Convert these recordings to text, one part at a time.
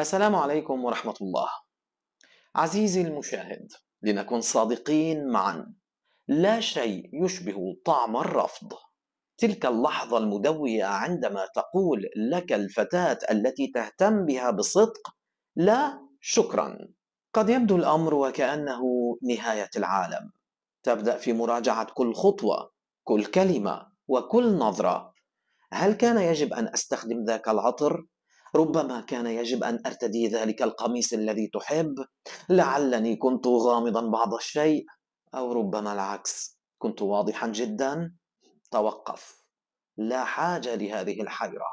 السلام عليكم ورحمة الله. عزيزي المشاهد، لنكن صادقين معا، لا شيء يشبه طعم الرفض. تلك اللحظة المدوية عندما تقول لك الفتاة التي تهتم بها بصدق: "لا، شكرا". قد يبدو الأمر وكأنه نهاية العالم. تبدأ في مراجعة كل خطوة، كل كلمة، وكل نظرة. هل كان يجب أن أستخدم ذاك العطر؟ ربما كان يجب أن أرتدي ذلك القميص الذي تحب لعلني كنت غامضا بعض الشيء أو ربما العكس كنت واضحا جدا توقف لا حاجة لهذه الحيرة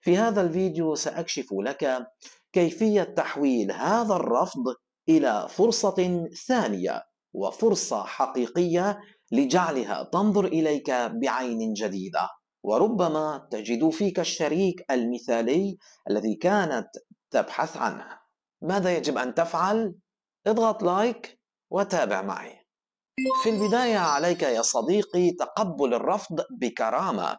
في هذا الفيديو سأكشف لك كيفية تحويل هذا الرفض إلى فرصة ثانية وفرصة حقيقية لجعلها تنظر إليك بعين جديدة وربما تجد فيك الشريك المثالي الذي كانت تبحث عنه ماذا يجب أن تفعل؟ اضغط لايك وتابع معي في البداية عليك يا صديقي تقبل الرفض بكرامة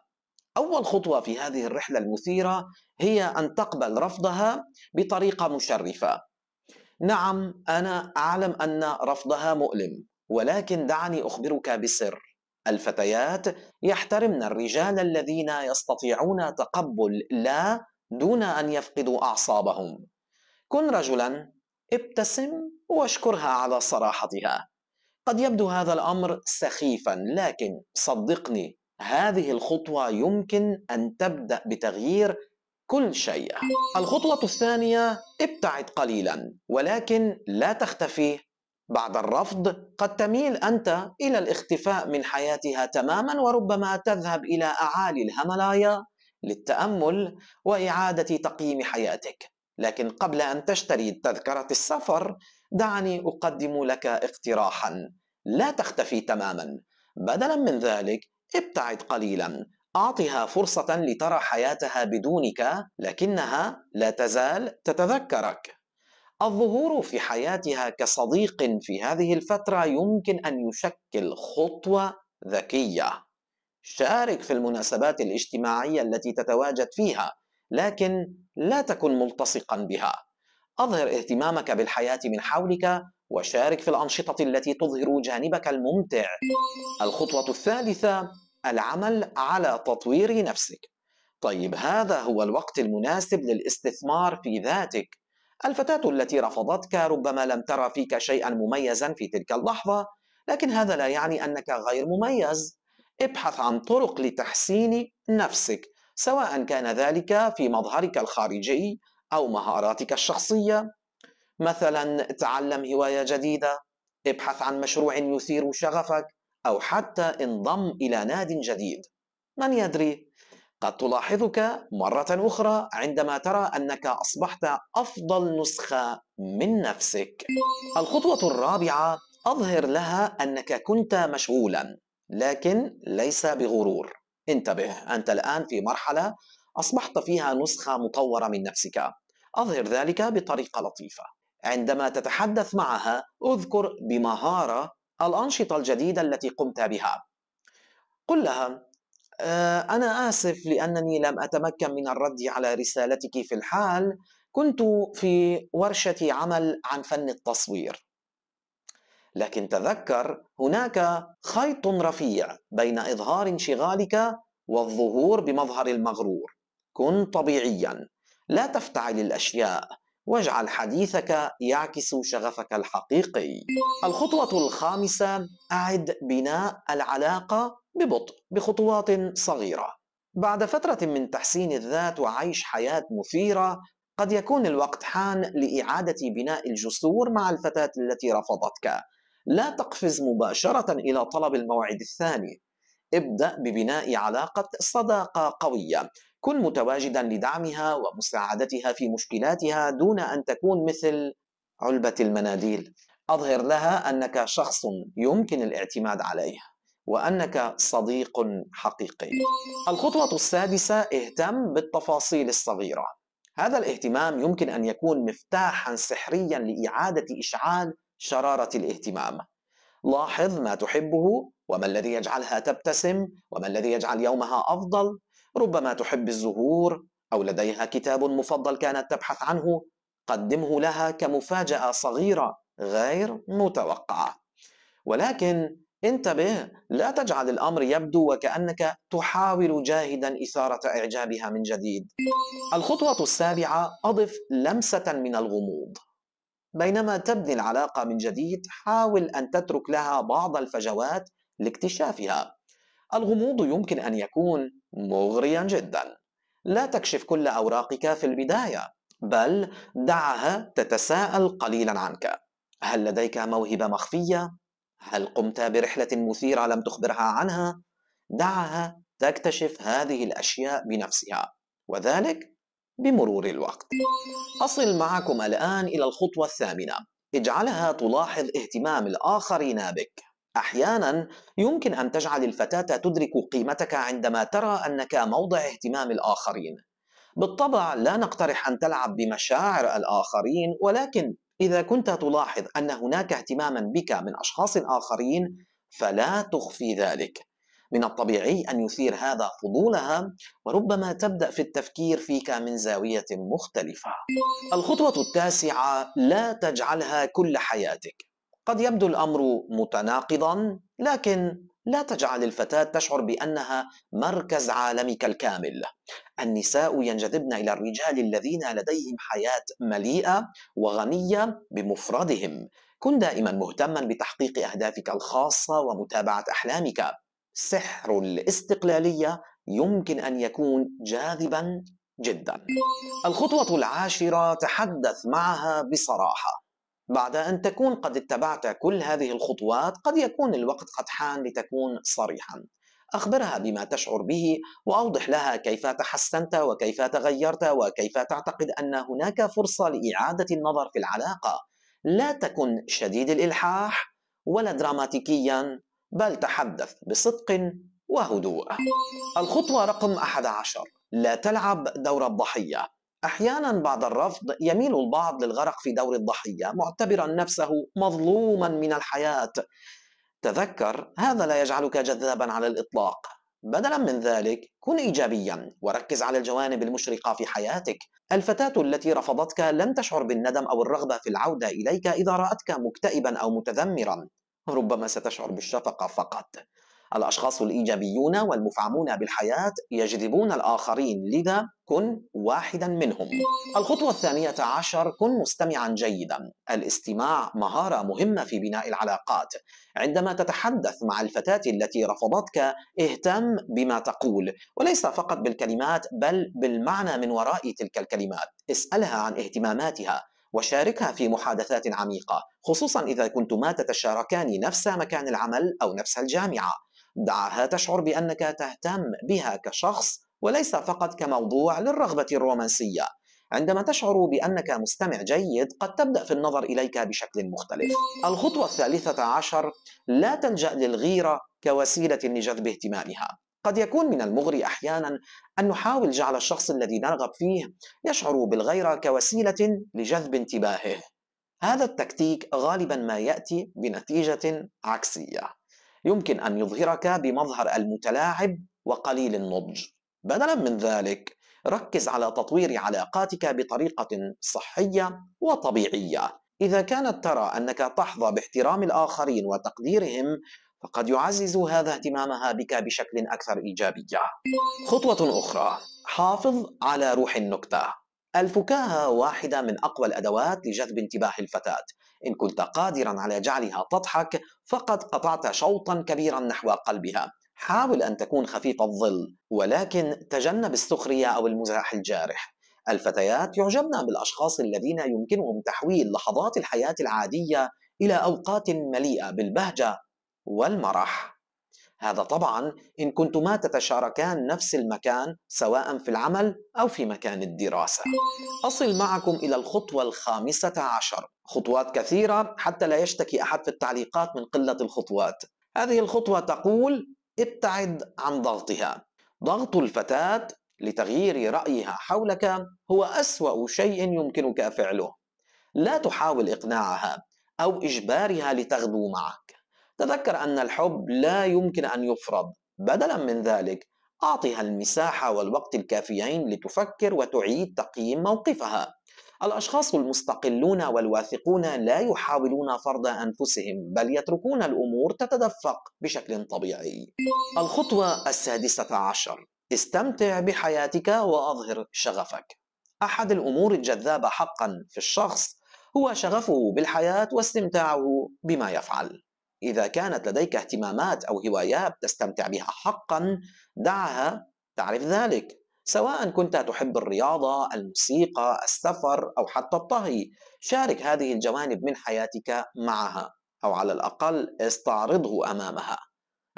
أول خطوة في هذه الرحلة المثيرة هي أن تقبل رفضها بطريقة مشرفة نعم أنا أعلم أن رفضها مؤلم ولكن دعني أخبرك بسر الفتيات يحترمن الرجال الذين يستطيعون تقبل لا دون أن يفقدوا أعصابهم كن رجلا ابتسم واشكرها على صراحتها قد يبدو هذا الأمر سخيفا لكن صدقني هذه الخطوة يمكن أن تبدأ بتغيير كل شيء الخطوة الثانية ابتعد قليلا ولكن لا تختفي بعد الرفض قد تميل انت الى الاختفاء من حياتها تماما وربما تذهب الى اعالي الهملايا للتامل واعاده تقييم حياتك لكن قبل ان تشتري تذكره السفر دعني اقدم لك اقتراحا لا تختفي تماما بدلا من ذلك ابتعد قليلا اعطها فرصه لترى حياتها بدونك لكنها لا تزال تتذكرك الظهور في حياتها كصديق في هذه الفترة يمكن أن يشكل خطوة ذكية. شارك في المناسبات الاجتماعية التي تتواجد فيها، لكن لا تكن ملتصقا بها. أظهر اهتمامك بالحياة من حولك وشارك في الأنشطة التي تظهر جانبك الممتع. الخطوة الثالثة العمل على تطوير نفسك. طيب هذا هو الوقت المناسب للاستثمار في ذاتك. الفتاة التي رفضتك ربما لم ترى فيك شيئا مميزا في تلك اللحظة لكن هذا لا يعني أنك غير مميز ابحث عن طرق لتحسين نفسك سواء كان ذلك في مظهرك الخارجي أو مهاراتك الشخصية مثلا تعلم هواية جديدة ابحث عن مشروع يثير شغفك أو حتى انضم إلى ناد جديد من يدري قد تلاحظك مرة أخرى عندما ترى أنك أصبحت أفضل نسخة من نفسك. الخطوة الرابعة أظهر لها أنك كنت مشغولا لكن ليس بغرور. انتبه أنت الآن في مرحلة أصبحت فيها نسخة مطورة من نفسك. أظهر ذلك بطريقة لطيفة. عندما تتحدث معها اذكر بمهارة الأنشطة الجديدة التي قمت بها. قل لها آه، أنا آسف لأنني لم أتمكن من الرد على رسالتك في الحال كنت في ورشة عمل عن فن التصوير لكن تذكر هناك خيط رفيع بين إظهار انشغالك والظهور بمظهر المغرور كن طبيعيا لا تفتعل الأشياء واجعل حديثك يعكس شغفك الحقيقي الخطوة الخامسة أعد بناء العلاقة ببطء بخطوات صغيره بعد فتره من تحسين الذات وعيش حياه مثيره قد يكون الوقت حان لاعاده بناء الجسور مع الفتاه التي رفضتك لا تقفز مباشره الى طلب الموعد الثاني ابدا ببناء علاقه صداقه قويه كن متواجدا لدعمها ومساعدتها في مشكلاتها دون ان تكون مثل علبه المناديل اظهر لها انك شخص يمكن الاعتماد عليه وأنك صديق حقيقي. الخطوة السادسة اهتم بالتفاصيل الصغيرة. هذا الاهتمام يمكن أن يكون مفتاحا سحريا لإعادة إشعال شرارة الاهتمام. لاحظ ما تحبه وما الذي يجعلها تبتسم وما الذي يجعل يومها أفضل. ربما تحب الزهور أو لديها كتاب مفضل كانت تبحث عنه. قدمه لها كمفاجأة صغيرة غير متوقعة. ولكن انتبه لا تجعل الامر يبدو وكانك تحاول جاهدا اثاره اعجابها من جديد. الخطوه السابعه اضف لمسه من الغموض. بينما تبني العلاقه من جديد حاول ان تترك لها بعض الفجوات لاكتشافها. الغموض يمكن ان يكون مغريا جدا. لا تكشف كل اوراقك في البدايه بل دعها تتساءل قليلا عنك. هل لديك موهبه مخفيه؟ هل قمت برحلة مثيرة لم تخبرها عنها؟ دعها تكتشف هذه الأشياء بنفسها وذلك بمرور الوقت. أصل معكم الآن إلى الخطوة الثامنة، اجعلها تلاحظ اهتمام الآخرين بك. أحيانا يمكن أن تجعل الفتاة تدرك قيمتك عندما ترى أنك موضع اهتمام الآخرين. بالطبع لا نقترح أن تلعب بمشاعر الآخرين ولكن إذا كنت تلاحظ أن هناك اهتماما بك من أشخاص آخرين فلا تخفي ذلك من الطبيعي أن يثير هذا فضولها وربما تبدأ في التفكير فيك من زاوية مختلفة الخطوة التاسعة لا تجعلها كل حياتك قد يبدو الأمر متناقضا لكن لا تجعل الفتاة تشعر بأنها مركز عالمك الكامل النساء ينجذبن إلى الرجال الذين لديهم حياة مليئة وغنية بمفردهم كن دائما مهتما بتحقيق أهدافك الخاصة ومتابعة أحلامك سحر الاستقلالية يمكن أن يكون جاذبا جدا الخطوة العاشرة تحدث معها بصراحة بعد أن تكون قد اتبعت كل هذه الخطوات قد يكون الوقت قد حان لتكون صريحا أخبرها بما تشعر به وأوضح لها كيف تحسنت وكيف تغيرت وكيف تعتقد أن هناك فرصة لإعادة النظر في العلاقة لا تكن شديد الإلحاح ولا دراماتيكيا بل تحدث بصدق وهدوء الخطوة رقم 11 لا تلعب دور الضحية احيانا بعد الرفض يميل البعض للغرق في دور الضحيه معتبرا نفسه مظلوما من الحياه تذكر هذا لا يجعلك جذابا على الاطلاق بدلا من ذلك كن ايجابيا وركز على الجوانب المشرقه في حياتك الفتاه التي رفضتك لن تشعر بالندم او الرغبه في العوده اليك اذا راتك مكتئبا او متذمرا ربما ستشعر بالشفقه فقط الأشخاص الإيجابيون والمفعمون بالحياة يجذبون الآخرين لذا كن واحدا منهم الخطوة الثانية عشر كن مستمعا جيدا الاستماع مهارة مهمة في بناء العلاقات عندما تتحدث مع الفتاة التي رفضتك اهتم بما تقول وليس فقط بالكلمات بل بالمعنى من وراء تلك الكلمات اسألها عن اهتماماتها وشاركها في محادثات عميقة خصوصا إذا كنتما تتشاركان نفس مكان العمل أو نفس الجامعة دعها تشعر بأنك تهتم بها كشخص وليس فقط كموضوع للرغبة الرومانسية عندما تشعر بأنك مستمع جيد قد تبدأ في النظر إليك بشكل مختلف الخطوة الثالثة عشر لا تلجأ للغيرة كوسيلة لجذب اهتمامها قد يكون من المغري أحيانا أن نحاول جعل الشخص الذي نرغب فيه يشعر بالغيرة كوسيلة لجذب انتباهه هذا التكتيك غالبا ما يأتي بنتيجة عكسية يمكن أن يظهرك بمظهر المتلاعب وقليل النضج بدلا من ذلك ركز على تطوير علاقاتك بطريقة صحية وطبيعية إذا كانت ترى أنك تحظى باحترام الآخرين وتقديرهم فقد يعزز هذا اهتمامها بك بشكل أكثر إيجابية خطوة أخرى حافظ على روح النكتة الفكاهة واحدة من أقوى الأدوات لجذب انتباه الفتاة إن كنت قادرا على جعلها تضحك فقد قطعت شوطا كبيرا نحو قلبها حاول أن تكون خفيف الظل ولكن تجنب السخرية أو المزاح الجارح الفتيات يعجبن بالأشخاص الذين يمكنهم تحويل لحظات الحياة العادية إلى أوقات مليئة بالبهجة والمرح هذا طبعا إن كنتما تتشاركان نفس المكان سواء في العمل أو في مكان الدراسة أصل معكم إلى الخطوة الخامسة عشر خطوات كثيرة حتى لا يشتكي أحد في التعليقات من قلة الخطوات هذه الخطوة تقول ابتعد عن ضغطها ضغط الفتاة لتغيير رأيها حولك هو أسوأ شيء يمكنك فعله لا تحاول إقناعها أو إجبارها لتغدو معك تذكر أن الحب لا يمكن أن يفرض بدلا من ذلك أعطها المساحة والوقت الكافيين لتفكر وتعيد تقييم موقفها الأشخاص المستقلون والواثقون لا يحاولون فرض أنفسهم بل يتركون الأمور تتدفق بشكل طبيعي الخطوة السادسة عشر استمتع بحياتك وأظهر شغفك أحد الأمور الجذابة حقا في الشخص هو شغفه بالحياة واستمتاعه بما يفعل إذا كانت لديك اهتمامات أو هوايات تستمتع بها حقا دعها تعرف ذلك سواء كنت تحب الرياضة، الموسيقى، السفر أو حتى الطهي، شارك هذه الجوانب من حياتك معها أو على الأقل استعرضه أمامها.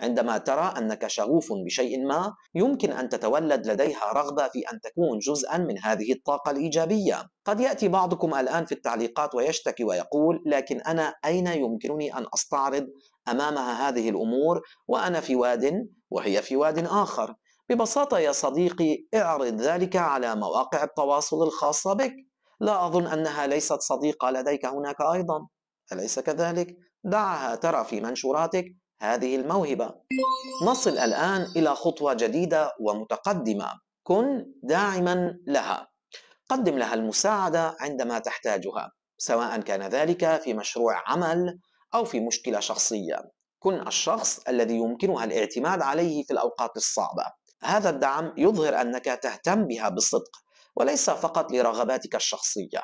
عندما ترى انك شغوف بشيء ما يمكن ان تتولد لديها رغبه في ان تكون جزءا من هذه الطاقه الايجابيه قد ياتي بعضكم الان في التعليقات ويشتكي ويقول لكن انا اين يمكنني ان استعرض امامها هذه الامور وانا في واد وهي في واد اخر ببساطه يا صديقي اعرض ذلك على مواقع التواصل الخاصه بك لا اظن انها ليست صديقه لديك هناك ايضا اليس كذلك دعها ترى في منشوراتك هذه الموهبة نصل الآن إلى خطوة جديدة ومتقدمة كن داعما لها قدم لها المساعدة عندما تحتاجها سواء كان ذلك في مشروع عمل أو في مشكلة شخصية كن الشخص الذي يمكنها الاعتماد عليه في الأوقات الصعبة هذا الدعم يظهر أنك تهتم بها بصدق وليس فقط لرغباتك الشخصية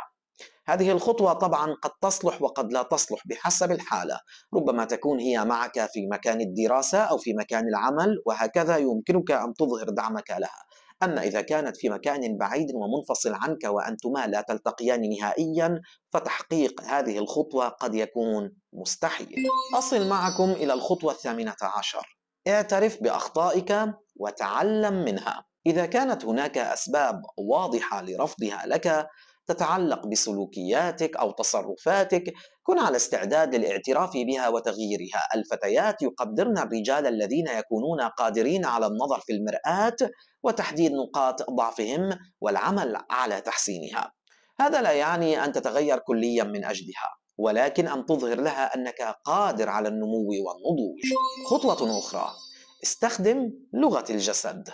هذه الخطوة طبعا قد تصلح وقد لا تصلح بحسب الحالة، ربما تكون هي معك في مكان الدراسة أو في مكان العمل وهكذا يمكنك أن تظهر دعمك لها، أما إذا كانت في مكان بعيد ومنفصل عنك وأنتما لا تلتقيان نهائيا فتحقيق هذه الخطوة قد يكون مستحيل. أصل معكم إلى الخطوة الثامنة عشر، اعترف بأخطائك وتعلم منها. إذا كانت هناك أسباب واضحة لرفضها لك تتعلق بسلوكياتك أو تصرفاتك كن على استعداد للاعتراف بها وتغييرها الفتيات يقدرن الرجال الذين يكونون قادرين على النظر في المرآة وتحديد نقاط ضعفهم والعمل على تحسينها هذا لا يعني أن تتغير كليا من أجلها ولكن أن تظهر لها أنك قادر على النمو والنضوج خطوة أخرى استخدم لغة الجسد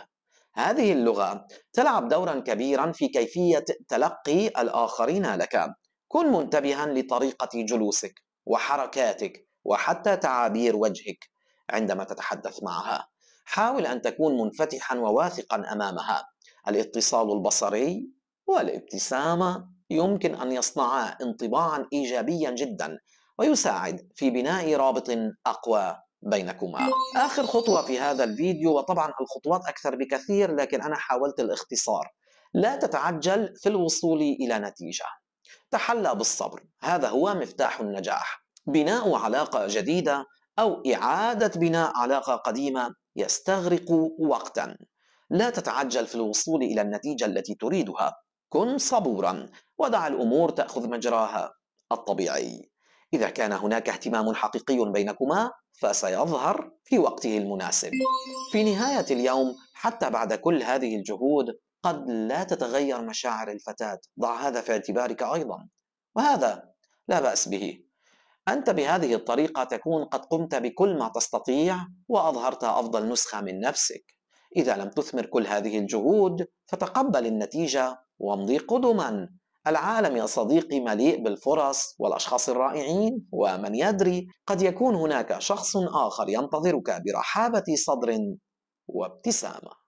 هذه اللغة تلعب دورا كبيرا في كيفية تلقي الآخرين لك كن منتبها لطريقة جلوسك وحركاتك وحتى تعابير وجهك عندما تتحدث معها حاول أن تكون منفتحا وواثقا أمامها الاتصال البصري والابتسامة يمكن أن يصنعا انطباعا إيجابيا جدا ويساعد في بناء رابط أقوى بينكما آخر خطوة في هذا الفيديو وطبعا الخطوات أكثر بكثير لكن أنا حاولت الاختصار لا تتعجل في الوصول إلى نتيجة تحلى بالصبر هذا هو مفتاح النجاح بناء علاقة جديدة أو إعادة بناء علاقة قديمة يستغرق وقتا لا تتعجل في الوصول إلى النتيجة التي تريدها كن صبورا ودع الأمور تأخذ مجراها الطبيعي إذا كان هناك اهتمام حقيقي بينكما فسيظهر في وقته المناسب. في نهاية اليوم حتى بعد كل هذه الجهود قد لا تتغير مشاعر الفتاة، ضع هذا في اعتبارك أيضا، وهذا لا بأس به. أنت بهذه الطريقة تكون قد قمت بكل ما تستطيع وأظهرت أفضل نسخة من نفسك. إذا لم تثمر كل هذه الجهود فتقبل النتيجة وامضي قدما العالم يا صديقي مليء بالفرص والاشخاص الرائعين ومن يدري قد يكون هناك شخص اخر ينتظرك برحابه صدر وابتسامه